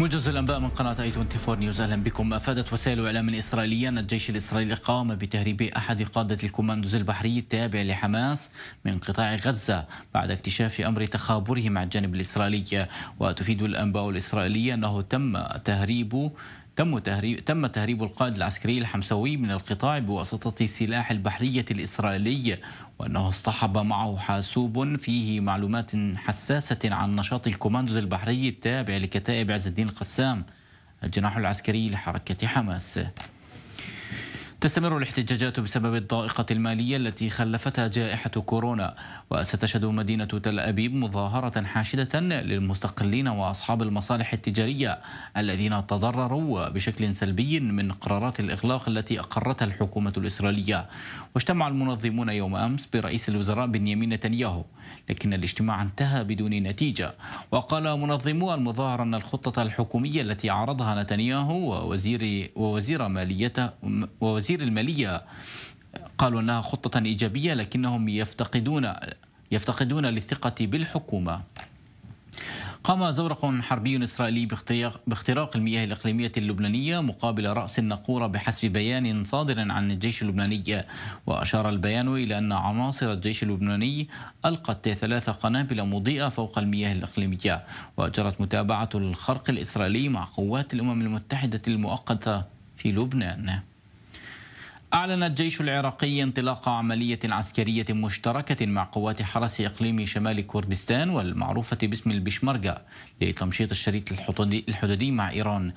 موجز الانباء من قناه اي 24 نيوز اهلا بكم افادت وسائل اعلام اسرائيليه ان الجيش الاسرائيلي قام بتهريب احد قاده الكوماندوز البحري التابع لحماس من قطاع غزه بعد اكتشاف امر تخابره مع الجانب الاسرائيلي وتفيد الانباء الاسرائيليه انه تم تهريب تم تهريب تم تهريب القائد العسكري الحمساوي من القطاع بواسطة سلاح البحرية الإسرائيلي وأنه اصطحب معه حاسوب فيه معلومات حساسة عن نشاط الكوماندوز البحري التابع لكتائب عز الدين القسام الجناح العسكري لحركة حماس تستمر الاحتجاجات بسبب الضائقة المالية التي خلفتها جائحة كورونا وستشهد مدينة تل أبيب مظاهرة حاشدة للمستقلين وأصحاب المصالح التجارية الذين تضرروا بشكل سلبي من قرارات الإغلاق التي أقرتها الحكومة الإسرائيلية واجتمع المنظمون يوم أمس برئيس الوزراء بنيامين نتنياهو لكن الاجتماع انتهى بدون نتيجة وقال منظمو المظاهرة أن الخطة الحكومية التي عرضها نتنياهو ووزير ووزير ماليته ووزير وزير المالية قالوا أنها خطة إيجابية لكنهم يفتقدون يفتقدون للثقة بالحكومة قام زورق حربي إسرائيلي باختراق المياه الإقليمية اللبنانية مقابل رأس الناقورة بحسب بيان صادر عن الجيش اللبناني وأشار البيان إلى أن عناصر الجيش اللبناني ألقت ثلاث قنابل مضيئة فوق المياه الإقليمية وجرت متابعة الخرق الإسرائيلي مع قوات الأمم المتحدة المؤقتة في لبنان أعلن الجيش العراقي انطلاق عملية عسكرية مشتركة مع قوات حرس إقليم شمال كردستان والمعروفة باسم البشمركة لتمشيط الشريط الحدودي مع إيران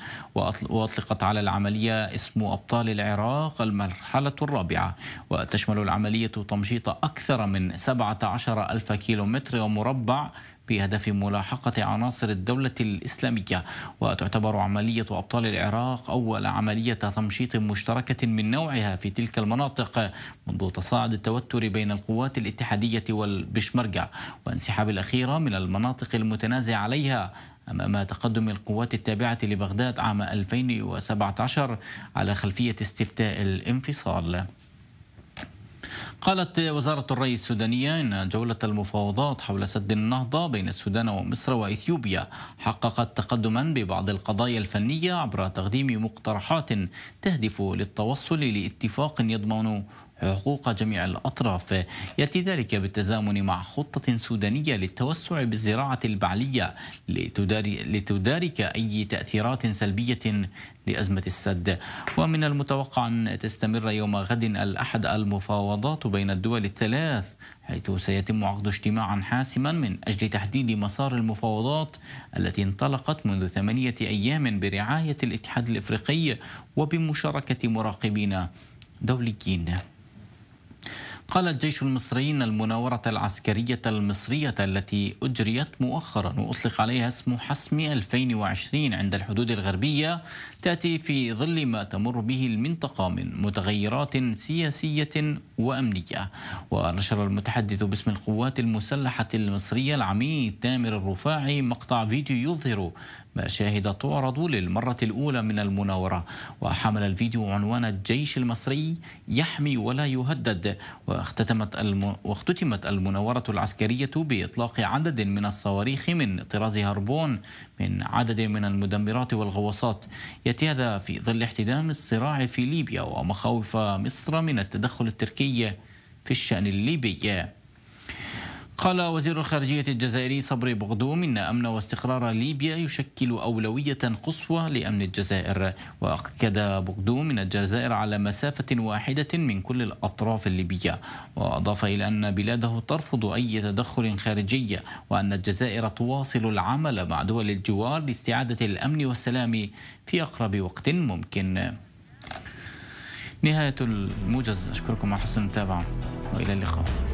وأطلقت على العملية اسم أبطال العراق المرحلة الرابعة وتشمل العملية تمشيط أكثر من 17 ألف كيلومتر مربع بهدف ملاحقة عناصر الدولة الإسلامية وتعتبر عملية أبطال العراق أول عملية تمشيط مشتركة من نوعها في تلك المناطق منذ تصاعد التوتر بين القوات الاتحادية والبشمركة وانسحاب الأخيرة من المناطق المتنازع عليها أمام تقدم القوات التابعة لبغداد عام 2017 على خلفية استفتاء الانفصال قالت وزارة الري السودانية إن جولة المفاوضات حول سد النهضة بين السودان ومصر وإثيوبيا حققت تقدما ببعض القضايا الفنية عبر تقديم مقترحات تهدف للتوصل لاتفاق يضمن حقوق جميع الأطراف يأتي ذلك بالتزامن مع خطة سودانية للتوسع بالزراعة البعلية لتدارك أي تأثيرات سلبية لأزمة السد ومن المتوقع أن تستمر يوم غد الأحد المفاوضات بين الدول الثلاث حيث سيتم عقد اجتماعا حاسما من أجل تحديد مسار المفاوضات التي انطلقت منذ ثمانية أيام برعاية الاتحاد الإفريقي وبمشاركة مراقبين دوليين قال الجيش المصري ان المناوره العسكريه المصريه التي اجريت مؤخرا واطلق عليها اسم حسم 2020 عند الحدود الغربيه تاتي في ظل ما تمر به المنطقه من متغيرات سياسيه وامنيه ونشر المتحدث باسم القوات المسلحه المصريه العميد تامر الرفاعي مقطع فيديو يظهر مشاهد تعرض للمرة الأولى من المناورة وحمل الفيديو عنوان الجيش المصري يحمي ولا يهدد اختتمت الم... واختتمت المناورة العسكرية بإطلاق عدد من الصواريخ من طراز هربون من عدد من المدمرات والغواصات يأتي هذا في ظل احتدام الصراع في ليبيا ومخاوف مصر من التدخل التركي في الشأن الليبي قال وزير الخارجية الجزائري صبري بغدوم إن أمن واستقرار ليبيا يشكل أولوية قصوى لأمن الجزائر وأكد بغدوم أن الجزائر على مسافة واحدة من كل الأطراف الليبية وأضاف إلى أن بلاده ترفض أي تدخل خارجي وأن الجزائر تواصل العمل مع دول الجوار لاستعادة الأمن والسلام في أقرب وقت ممكن نهاية الموجز أشكركم على حسن المتابعة وإلى اللقاء